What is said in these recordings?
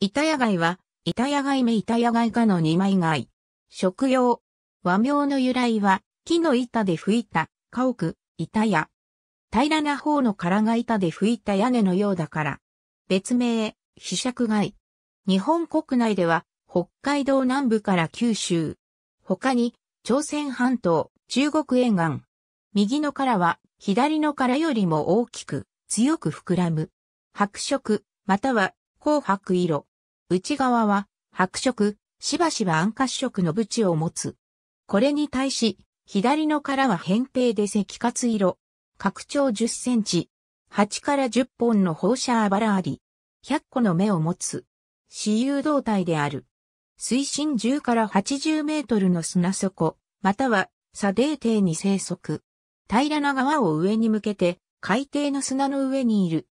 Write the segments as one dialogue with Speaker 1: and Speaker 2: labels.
Speaker 1: 板屋貝は、板屋貝目板屋貝かの二枚貝。食用。
Speaker 2: 和名の由来は、木の板で吹いた、家屋、板屋。平らな方の殻が板で吹いた屋根のようだから。別名、被釈貝。日本国内では、北海道南部から九州。他に、朝鮮半島、中国沿岸。右の殻は、左の殻よりも大きく、強く膨らむ。白色、または、紅白色。内側は白色、しばしば暗褐色の縁を持つ。これに対し、左の殻は扁平で赤活色。拡張10センチ。8から10本の放射あばらあり。100個の目を持つ。私有胴体である。水深10から80メートルの砂底、または砂泥底に生息。平らな川を上に向けて、海底の砂の上にいる。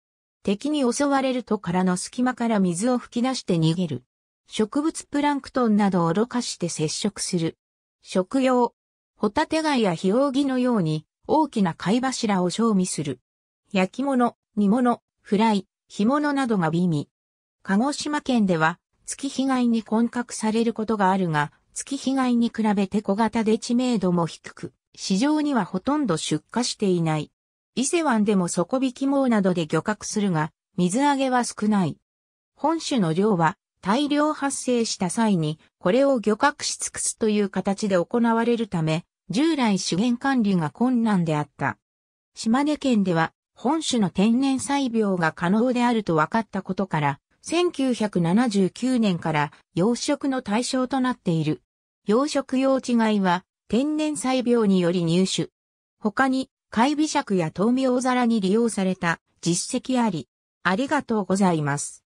Speaker 2: 敵に襲われると殻の隙間から水を吹き出して逃げる。植物プランクトンなどをろ過して接触する。食用。ホタテ貝やヒオウギのように大きな貝柱を賞味する。焼き物、煮物、フライ、干物などが美味。鹿児島県では月被害に混獲されることがあるが、月被害に比べて小型で知名度も低く、市場にはほとんど出荷していない。伊勢湾でも底引き網などで漁獲するが、水揚げは少ない。本種の漁は大量発生した際に、これを漁獲し尽くすという形で行われるため、従来資源管理が困難であった。島根県では、本種の天然栽培が可能であると分かったことから、1979年から養殖の対象となっている。養殖用違いは天然栽培により入手。他に貝微尺や豆
Speaker 1: 苗皿に利用された実績あり。ありがとうございます。